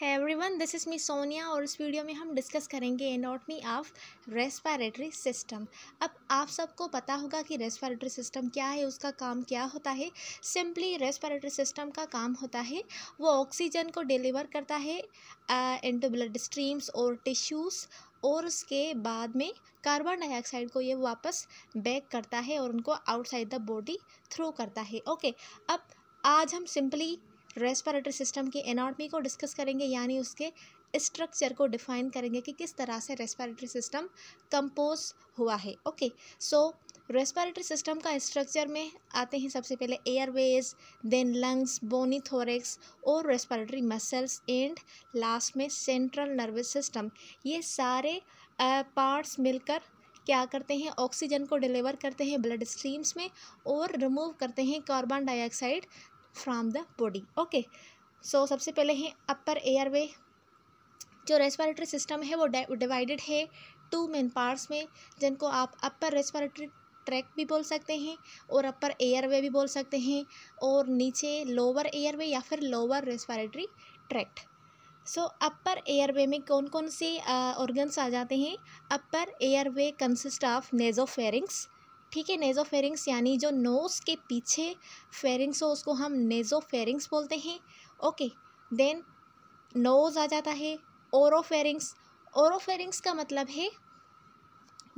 है everyone this is me Sonia और इस वीडियो में हम डिस्कस करेंगे एनाटमी ऑफ रेस्पायरेटरी सिस्टम अब आप सबको पता होगा कि रेस्पायरेटरी सिस्टम क्या है उसका काम क्या होता है सिंपली रेस्पायरेटरी सिस्टम का काम होता है वो ऑक्सीजन को डिलीवर करता है इनटू ब्लड स्ट्रीम्स और टिश्यूज़ और उसके बाद में कार्बन डाइऑक्साइड को ये वापस बैक करता है और उनको आउटसाइड द बॉडी थ्रो करता है ओके अब आज हम सिंपली रेस्पिरेटरी सिस्टम की एनाटमी को डिस्कस करेंगे यानी उसके स्ट्रक्चर को डिफाइन करेंगे कि किस तरह से रेस्पिरेटरी सिस्टम कंपोज हुआ है ओके सो रेस्पिरेटरी सिस्टम का स्ट्रक्चर में आते हैं सबसे पहले airways then lungs bony thorax और रेस्पिरेटरी मसल्स एंड लास्ट में सेंट्रल नर्वस सिस्टम ये सारे पार्ट्स uh, मिलकर क्या करते हैं ऑक्सीजन को डिलीवर करते हैं ब्लड स्ट्रीम्स में और रिमूव करते हैं carbon dioxide from the body okay so सबसे पहले है अपर एयर वे जो रेस्पिरेटरी सिस्टम है वो डिवाइडेड है टू मेन पार्ट्स में जिनको आप अपर रेस्पिरेटरी ट्रैक भी बोल सकते हैं और अपर एयर वे भी बोल सकते हैं और नीचे लोअर एयर वे या फिर lower respiratory tract so upper airway में कौन कौन से ऑर्गन्स आ जाते हैं upper airway consist of nasopharynx ठीक है नेज़ो फेरिंग्स यानी जो नोज़ के पीछे फेरिंग्स हो उसको हम नेज़ो फेरिंग्स बोलते हैं ओके देन नोज़ आ जाता है ओरो फेरिंग्स ओरो फेरिंग्स का मतलब है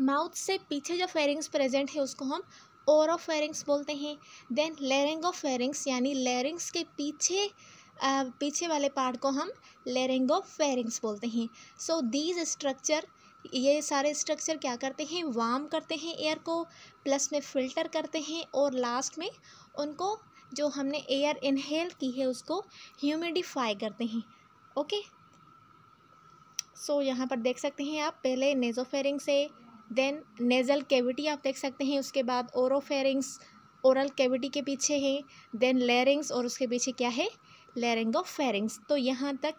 माउथ से पीछे जो फेरिंग्स प्रेजेंट है उसको हम ओरो फेरिंग्स बोलते हैं देन लेरेंगो फेरिंग्स यानी लेरिंग्स के पीछे आ, पीछे वाले पार्ट को हम लेरेंगो फेरिंग्स बोलते हैं सो दीज स्ट्रक्चर ये सारे स्ट्रक्चर क्या करते हैं वार्म करते हैं एयर को प्लस में फ़िल्टर करते हैं और लास्ट में उनको जो हमने एयर इनहेल की है उसको ह्यूमिडिफाई करते हैं ओके सो so, यहाँ पर देख सकते हैं आप पहले नेजोफेरिंग से देन नेज़ल कैविटी आप देख सकते हैं उसके बाद ओरोफेरिंग्स ओरल कैविटी के पीछे है देन लेरिंग्स और उसके पीछे क्या है फेरिंग्स तो यहाँ तक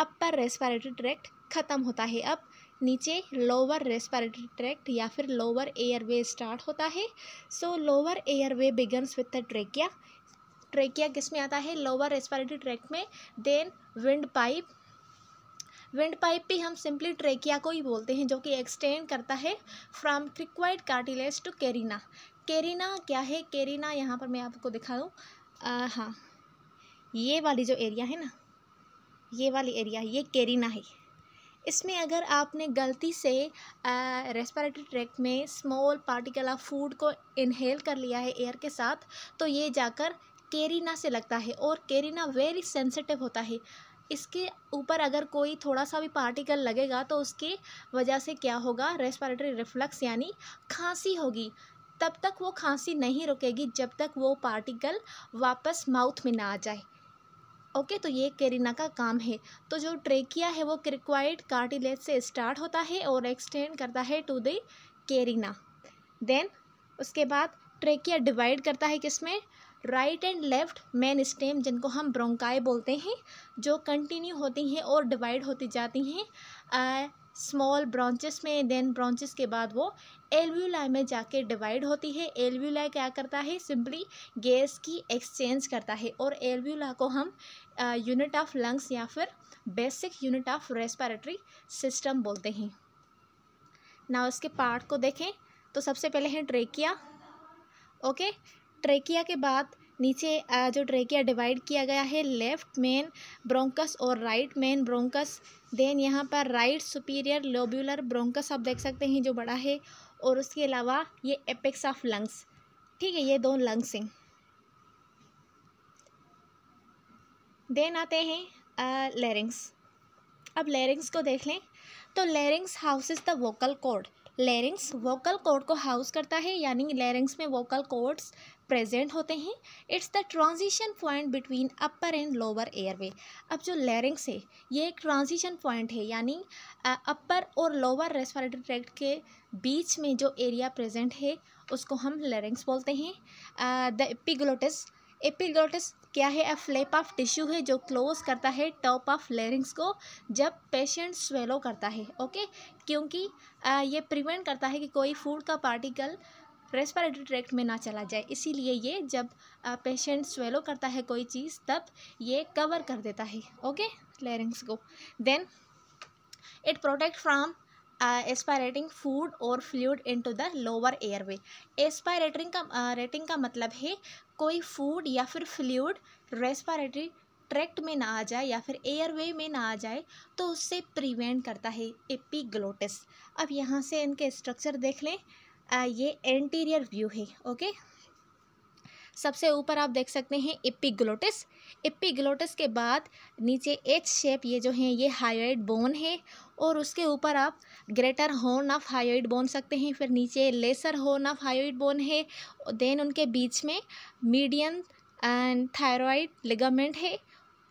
अपर रेस्पिरेटरी ट्रैक्ट ख़त्म होता है अब नीचे लोअर रेस्पिरेटरी ट्रैक्ट या फिर लोअर एयरवे स्टार्ट होता है so lower airway begins with the trachea trachea किस में आता है लोअर रेस्पिरेटरी ट्रैक्ट में then windpipe windpipe भी हम सिंपली ट्रेकिया को ही बोलते हैं जो कि एक्सटेंड करता है from cricoid cartilage to carina carina क्या है केरिना यहाँ पर मैं आपको दिखा दूँ हाँ ये वाली जो एरिया है ना ये वाली एरिया ये केरिना है इसमें अगर आपने गलती से रेस्पिरेटरी ट्रैक में स्मॉल पार्टिकल ऑफ फूड को इनहेल कर लिया है एयर के साथ तो ये जाकर केरीना से लगता है और केरीना वेरी सेंसिटिव होता है इसके ऊपर अगर कोई थोड़ा सा भी पार्टिकल लगेगा तो उसकी वजह से क्या होगा रेस्पिरेटरी रिफ्लक्स यानी खांसी होगी तब तक वो खांसी नहीं रुकेगी जब तक वो पार्टिकल वापस माउथ में ना आ जाए ओके तो ये करीना का काम है तो जो ट्रेकिया है वो क्रिक्वाइड कार्टिलेज से स्टार्ट होता है और एक्सटेंड करता है टू द केरिना देन उसके बाद ट्रेकिया डिवाइड करता है किसमें right and left main stem जिनको हम ब्रोंकाई बोलते हैं जो कंटिन्यू होती हैं और डिवाइड होती जाती हैं स्मॉल ब्रांचेस में देन ब्रांचेस के बाद वो एलव्यूलाई में जाके डिवाइड होती है एलव्यूलाई क्या करता है सिंपली गैस की एक्सचेंज करता है और एलव्यूला को हम यूनिट ऑफ लंग्स या फिर basic unit of respiratory system बोलते हैं ना उसके पार्ट को देखें तो सबसे पहले हैं ट्रेकिया ओके ट्रेकिया के बाद नीचे जो ट्रेकिया डिवाइड किया गया है लेफ्ट मेन ब्रोंकस और राइट मेन ब्रोंकस देन यहाँ पर राइट सुपीरियर लोब्यूलर ब्रोंकस आप देख सकते हैं जो बड़ा है और उसके अलावा ये एपेक्स ऑफ लंग्स ठीक है ये दो लंग्स हैं देन आते हैं लेरिंग्स अब लेरिंग्स को देख लें तो larynx house is the vocal cord larynx vocal cord को हाउस करता है यानी लेरिंग्स में वोकल कोड्स प्रेजेंट होते हैं it's the transition point between upper and lower airway अब जो लेरिंग्स है ये एक ट्रांजिशन पॉइंट है यानी अपर और लोअर रेस्पिरेटरी ट्रैक्ट के बीच में जो एरिया प्रेजेंट है उसको हम लेरिंग्स बोलते हैं द एपिग्लोटिस एपिग्लोटिस क्या है अ फ्लैप ऑफ टिश्यू है जो क्लोज करता है टॉप ऑफ लेरिंग्स को जब पेशेंट स्वेलो करता है ओके क्योंकि ये प्रिवेंट करता है कि कोई फूड का पार्टिकल रेस्पिरेटरी ट्रैक्ट में ना चला जाए इसीलिए ये जब पेशेंट स्वेलो करता है कोई चीज़ तब ये कवर कर देता है ओके लेरिंग्स को then it protect from aspirating food और fluid into the lower airway aspirating का रेटिंग का मतलब है कोई फूड या फिर फ्लूड रेस्पायरेटरी ट्रैक्ट में ना आ जाए या फिर एयरवे में ना आ जाए तो उससे प्रिवेंट करता है एपिग्लोटिस अब यहाँ से इनके स्ट्रक्चर देख लें ये एंटीरियर व्यू है ओके सबसे ऊपर आप देख सकते हैं इपिग्लोटिस इपिग्लोटिस के बाद नीचे एच शेप ये जो है ये हाइड बोन है और उसके ऊपर आप greater horn of hyoid bone सकते हैं फिर नीचे lesser horn of hyoid bone है देन उनके बीच में मीडियम एंड थायराइड लिगामेंट है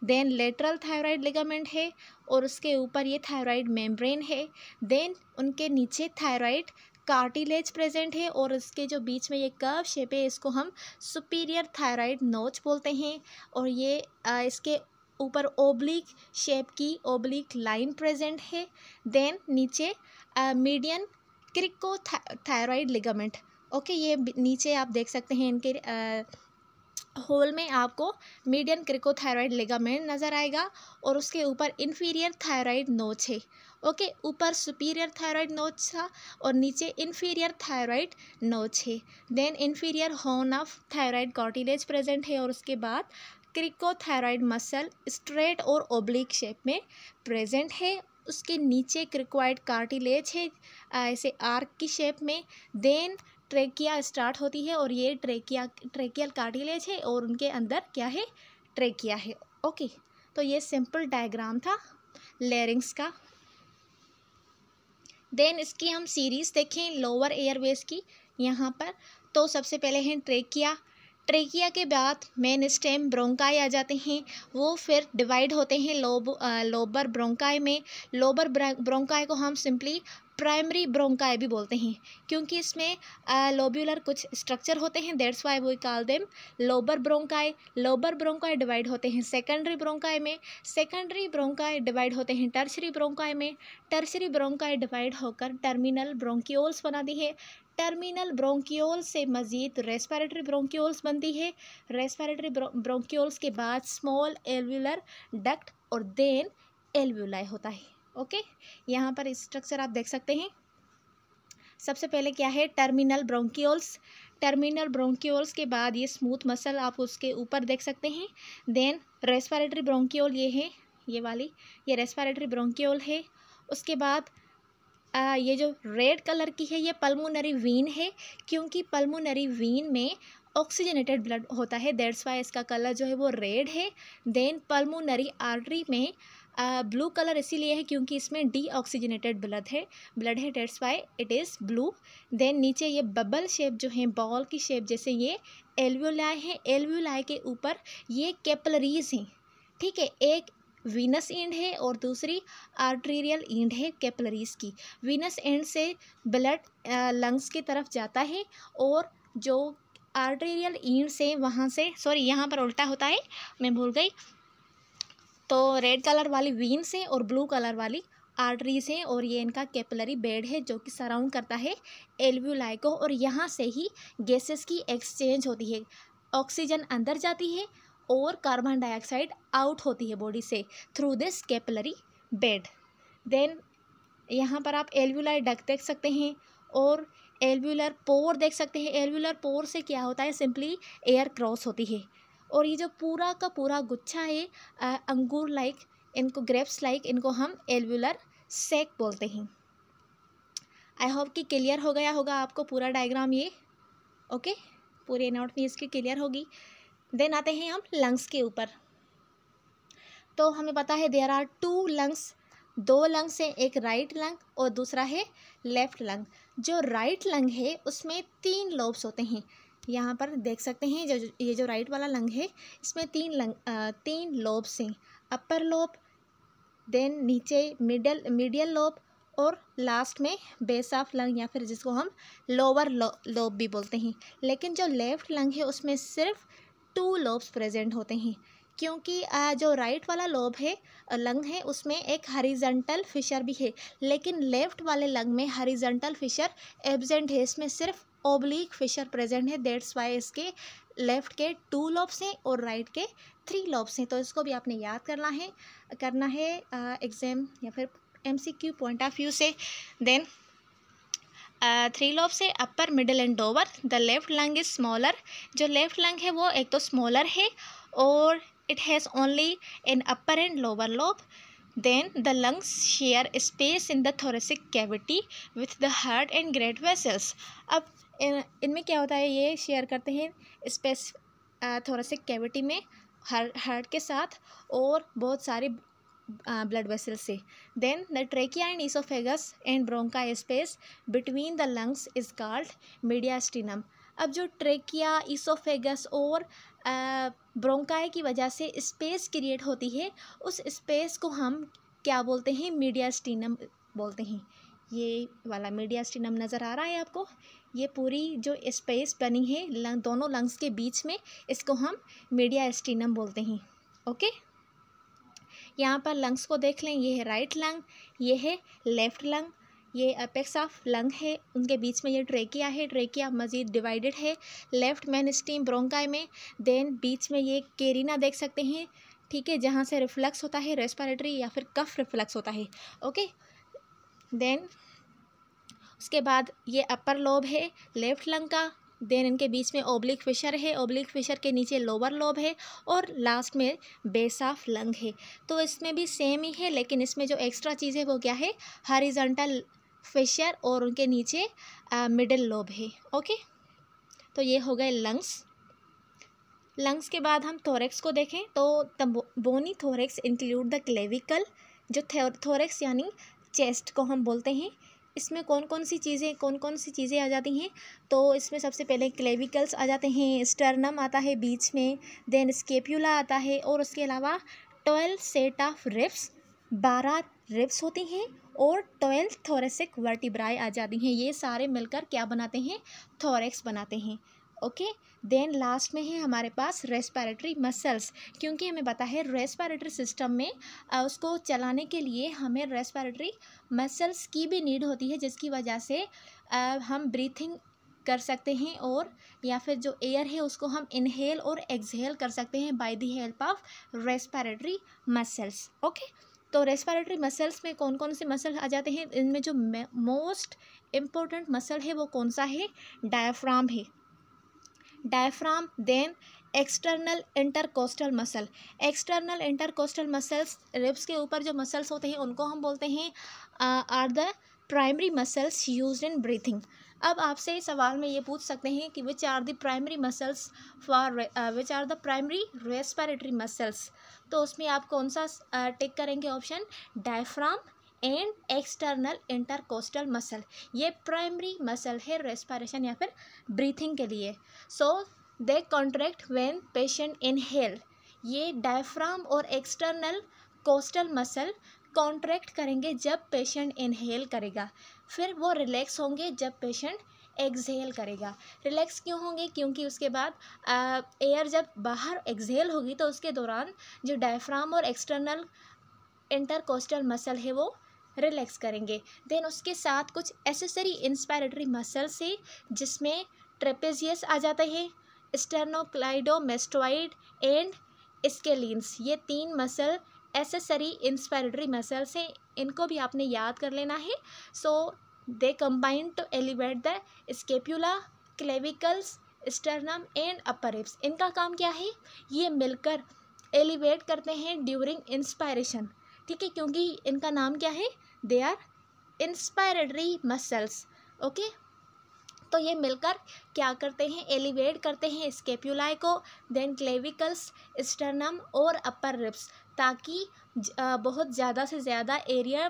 देन लेटरल थायराइड लिगामेंट है और उसके ऊपर ये थायराइड मेम्ब्रेन है देन उनके नीचे थायराइड कार्टिलेज प्रेजेंट है और इसके जो बीच में ये कर्व शेप है इसको हम सुपीरियर थायराइड नोच बोलते हैं और ये आ, इसके ऊपर ओब्लिक शेप की ओब्लिक लाइन प्रेजेंट है देन नीचे median cricothyroid ligament okay ये नीचे आप देख सकते हैं इनके आ, होल में आपको मीडियन क्रिकोथायरॉयड लेगामेंट नज़र आएगा और उसके ऊपर इन्फीरियर थायराइड नोच है ओके ऊपर सुपीरियर थायराइड नोच था और नीचे इन्फीरियर थायराइड नोच है then inferior horn of thyroid cartilage present है और उसके बाद क्रिकोथायरॉयड मसल स्ट्रेट और ओब्लिक शेप में प्रेजेंट है उसके नीचे क्रिकोइड कार्टिलेज है ऐसे आर्क की शेप में देन ट्रेकिया स्टार्ट होती है और ये ट्रेकिया ट्रेकियल कार्टिलेज है और उनके अंदर क्या है ट्रेकिया है ओके तो ये सिंपल डायग्राम था लेरिंग्स का देन इसकी हम सीरीज़ देखें लोअर एयरवेज की यहाँ पर तो सबसे पहले हैं ट्रेकिया ट्रेकिया के बाद मेन स्टेम ब्रोंकाई आ जाते हैं वो फिर डिवाइड होते हैं लोब लोबर ब्रोंकाई में लोबर ब्रोंकाई को हम सिंपली प्राइमरी ब्रोंकाई भी बोलते हैं क्योंकि इसमें लोब्यूलर कुछ स्ट्रक्चर होते हैं that's why we call them lobar bronchi lobar bronchi divide होते हैं सेकेंडरी ब्रोंकाई में सेकेंडरी ब्रोंकाई डिवाइड होते हैं टर्शरी ब्रोंकाई में टर्शरी ब्रोंकाई डिवाइड होकर टर्मिनल बना दी है टर्मिनल ब्रोंकियोल से मज़ीद रेस्पायरेटरी ब्रोंकियोल्स बनती है रेस्पायरेटरी ब्रोंकिल्स के बाद स्मॉल एलव्यूलर डक्ट और देन एलव्यूलाई होता है ओके यहाँ पर स्ट्रक्चर आप देख सकते हैं सबसे पहले क्या है टर्मिनल ब्रोंकियोल्स टर्मिनल ब्रोंकियोल्स के बाद ये स्मूथ मसल आप उसके ऊपर देख सकते हैं देन रेस्पारेटरी ब्रोंकियोल ये है ये वाली ये रेस्पारेटरी ब्रोंकियोल है उसके बाद आ, ये जो रेड कलर की है ये पल्मोनरी वीन है क्योंकि पल्मोनरी वीन में ऑक्सीजनेटेड ब्लड होता है दैट्स वाई इसका कलर जो है वो रेड है देन पल्मोनरी आर्टरी में ब्लू कलर इसीलिए है क्योंकि इसमें डी ऑक्सीजनेटेड ब्लड है ब्लड है that's why it is blue then नीचे ये बबल शेप जो है बॉल की शेप जैसे ये एल्वियोलाई है एल्वियोलाई के ऊपर ये कैपलरीज हैं ठीक है एक वीनस एंड है और दूसरी आर्टेरियल एंड है कैपलरीज की वीनस एंड से ब्लड लंग्स की तरफ जाता है और जो आर्टेरियल एंड से वहाँ से सॉरी यहाँ पर उल्टा होता है मैं भूल गई तो रेड कलर वाली वीन्स हैं और ब्लू कलर वाली आर्टरीज हैं और ये इनका कैपिलरी बेड है जो कि सराउंड करता है एलव्यूलाई को और यहाँ से ही गैसेस की एक्सचेंज होती है ऑक्सीजन अंदर जाती है और कार्बन डाइऑक्साइड आउट होती है बॉडी से through this capillary bed then यहाँ पर आप एलव्यूलाई डक देख सकते हैं और एलव्यूलर पोर देख सकते हैं एलव्यूलर पोर से क्या होता है सिंपली एयर क्रॉस होती है और ये जो पूरा का पूरा गुच्छा है अंगूर लाइक इनको ग्रेप्स लाइक इनको हम एलवुलर सेक बोलते हैं आई होप कि क्लियर हो गया होगा आपको पूरा डायग्राम ये ओके पूरे नोट में इसकी क्लियर होगी देन आते हैं हम लंग्स के ऊपर तो हमें पता है देर आर टू लंग्स दो लंग्स हैं एक राइट लंग और दूसरा है लेफ्ट लंग जो राइट लंग है उसमें तीन लोब्स होते हैं यहाँ पर देख सकते हैं जो ये जो राइट वाला लंग है इसमें तीन लंग तीन लोब्स हैं अपर लोब देन नीचे मिडल मीडियल लोब और लास्ट में बेस ऑफ लंग या फिर जिसको हम लोअर लो, लोब भी बोलते हैं लेकिन जो लेफ़्ट लंग है उसमें सिर्फ टू लोब्स प्रेजेंट होते हैं क्योंकि जो राइट वाला लोब है लंग है उसमें एक हरिजेंटल फिशर भी है लेकिन लेफ़्ट वाले लंग में हरिजेंटल फिशर एबजेंट है इसमें सिर्फ ओब्लिक फिशर प्रेजेंट है दैट्स वाई इसके लेफ्ट के टू लॉब्स हैं और राइट के थ्री लॉब्स हैं तो इसको भी आपने याद करना है करना है एग्ज़ाम या फिर एमसीक्यू पॉइंट ऑफ व्यू से देन थ्री लॉब से upper middle and lower the left lung is smaller जो लेफ्ट लंग है वो एक तो स्मॉलर है और it has only an upper and lower lobe Then the lungs share space in the thoracic cavity with the heart and great vessels. अब इन इनमें क्या होता है ये शेयर करते हैं स्पेस थोरेसिक कैविटी में हार्ट के साथ और बहुत सारे ब्लड वेसल से then the trachea and oesophagus and bronchi space between the lungs is called mediastinum अब जो ट्रेकिया इसोफेगस और uh, ब्रोंकाई की वजह से स्पेस क्रिएट होती है उस स्पेस को हम क्या बोलते हैं मीडिया स्टीनम बोलते हैं ये वाला मीडिया स्टीनम नज़र आ रहा है आपको ये पूरी जो स्पेस बनी है लंग दोनों लंग्स के बीच में इसको हम मीडिया स्टीनम बोलते हैं ओके यहाँ पर लंग्स को देख लें ये है राइट लंग ये है लेफ़्ट लंग ये अपेक्स ऑफ लंग है उनके बीच में ये ट्रेकिया है ट्रेकिया मज़ीद डिवाइडेड है लेफ्ट मैन स्टीम ब्रोंकाई में देन बीच में ये केरीना देख सकते हैं ठीक है जहाँ से रिफ्लक्स होता है रेस्पिरेटरी या फिर कफ रिफ्लक्स होता है ओके देन उसके बाद ये अपर लोब है लेफ्ट लंग का देन इनके बीच में ओब्लिक फिशर है ओब्लिक फिशर के नीचे लोअर लोब है और लास्ट में बेस ऑफ लंग है तो इसमें भी सेम ही है लेकिन इसमें जो एक्स्ट्रा चीज़ है वो क्या है हॉरिजॉन्टल फेशियर और उनके नीचे मिडिल लोब है ओके तो ये हो गए लंग्स लंग्स के बाद हम थोरेक्स को देखें तो bony thorax include the clavicle जो थोरेक्स यानी चेस्ट को हम बोलते हैं इसमें कौन कौन सी चीज़ें कौन कौन सी चीज़ें आ जाती हैं तो इसमें सबसे पहले क्लेविकल्स आ जाते हैं स्टर्नम आता है बीच में देन स्केप्यूला आता है और उसके अलावा ट्वेल्व सेट ऑफ रिप्स बारह रिप्स होती हैं और ट्वेल्थ थोरेसिक वर्टिब्राई आ जाती हैं ये सारे मिलकर क्या बनाते हैं थोरेक्स बनाते हैं ओके देन लास्ट में है हमारे पास रेस्पिरेटरी मसल्स क्योंकि हमें पता है रेस्पिरेटरी सिस्टम में उसको चलाने के लिए हमें रेस्पिरेटरी मसल्स की भी नीड होती है जिसकी वजह से हम ब्रीथिंग कर सकते हैं और या फिर जो एयर है उसको हम इनहेल और एक्सहेल कर सकते हैं by the help of respiratory muscles okay तो रेस्पिरेटरी मसल्स में कौन कौन से मसल आ जाते हैं इनमें जो मोस्ट इम्पोर्टेंट मसल है वो कौन सा है डायफ्राम है diaphragm then external intercostal muscle external intercostal muscles ribs के ऊपर जो मसल्स होते हैं उनको हम बोलते हैं are the primary muscles use in breathing अब आपसे सवाल में ये पूछ सकते हैं कि which are the primary muscles for which are the primary respiratory muscles तो उसमें आप कौन सा टिक uh, करेंगे option diaphragm and external intercostal muscle ये प्राइमरी मसल है रेस्पायरेशन या फिर ब्रीथिंग के लिए so they contract when patient inhale ये डायफ्राम और एक्सटर्नल कोस्टल मसल कॉन्ट्रैक्ट करेंगे जब पेशेंट इनहेल करेगा फिर वो रिलैक्स होंगे जब पेशेंट एक्सहेल करेगा रिलैक्स क्यों होंगे क्योंकि उसके बाद एयर जब बाहर एक्सहेल होगी तो उसके दौरान जो डायफ्राम और एक्सटर्नल इंटरकोस्टल मसल है वो रिलैक्स करेंगे देन उसके साथ कुछ एसेसरी इंस्पायरेटरी मसल्स है जिसमें ट्रेपेजियस आ जाते हैं स्टर्नोक्लाइडोमेस्टोइड एंड स्केलिन्स ये तीन मसल एसेसरी इंस्पायरेटरी मसल्स हैं इनको भी आपने याद कर लेना है so they combine to elevate the scapula clavicles sternum and upper ribs इनका काम क्या है ये मिलकर एलिवेट करते हैं ड्यूरिंग इंस्पायरेशन ठीक है क्योंकि इनका नाम क्या है they are inspiratory muscles okay तो ये मिलकर क्या करते हैं एलिवेट करते हैं स्केप्यूलाई को देन क्लेविकल्स स्टर्नम और अपर रिप्स ताकि बहुत ज़्यादा से ज़्यादा एरिया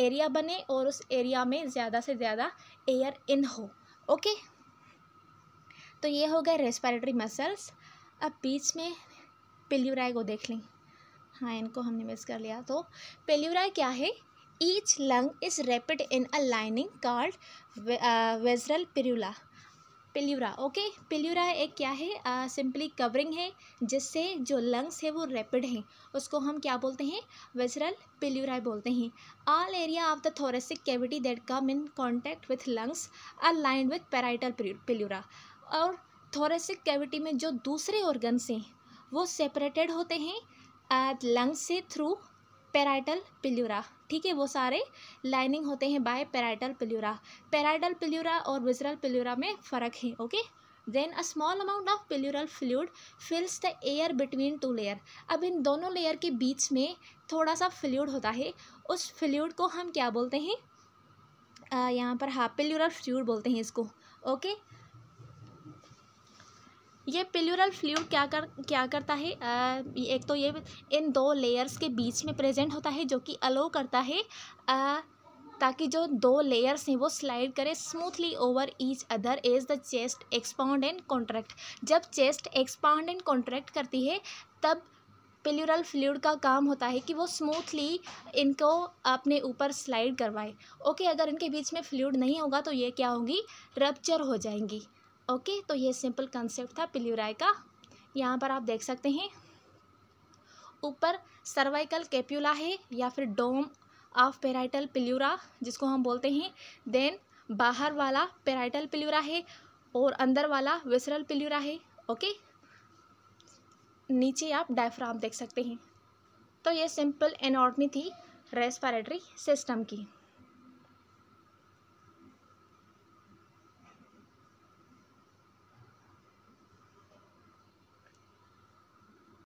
एरिया बने और उस एरिया में ज़्यादा से ज़्यादा एयर इन हो ओके तो ये हो गए रेस्पिरेटरी मसल्स अब बीच में पेल्यूराय को देख लें हाँ इनको हमने मिस कर लिया तो पेल्यूराय क्या है each lung is wrapped in a lining called visceral pleura pleura okay pleura एक क्या है सिंपली कवरिंग है जिससे जो लंग्स है वो रैपिड हैं उसको हम क्या बोलते हैं वेजरल पिल्यूरा बोलते हैं all area of the thoracic cavity that come in contact with lungs are lined with parietal pleura और थोरेसिक कैविटी में जो दूसरे ऑर्गन्स हैं वो सेपरेटेड होते हैं लंग्स से थ्रू पैराइटल पिल्यूरा ठीक है वो सारे लाइनिंग होते हैं by parietal pleura parietal pleura और विजरल पिल्यूरा में फ़र्क है okay then a small amount of pleural fluid fills the air between two layer अब इन दोनों लेयर के बीच में थोड़ा सा फ्लूड होता है उस फ्लूड को हम क्या बोलते हैं यहाँ पर हाँ पिल्यूरल फ्लूड बोलते हैं इसको ओके okay? ये पिल्यूरल फ्लूड क्या कर क्या करता है आ, एक तो ये इन दो लेयर्स के बीच में प्रेजेंट होता है जो कि अलो करता है आ, ताकि जो दो लेयर्स हैं वो स्लाइड करें smoothly over each other as the chest expand and contract जब चेस्ट एक्सपाउंड एंड कॉन्ट्रैक्ट करती है तब पिल्यूरल फ्लूड का काम होता है कि वो स्मूथली इनको अपने ऊपर स्लाइड करवाए ओके अगर इनके बीच में फ्लूड नहीं होगा तो ये क्या होगी रपच्चर हो जाएंगी ओके तो ये सिंपल कंसेप्ट था पिल्यूराई का यहाँ पर आप देख सकते हैं ऊपर सर्वाइकल कैप्यूला है या फिर डोम ऑफ पेराइटल पिल्यूरा जिसको हम बोलते हैं देन बाहर वाला पेराइटल पिल्यूरा है और अंदर वाला विसरल पिल्यूरा है ओके नीचे आप डायफ्राम देख सकते हैं तो ये सिंपल एनॉटमी थी रेस्पिरेटरी सिस्टम की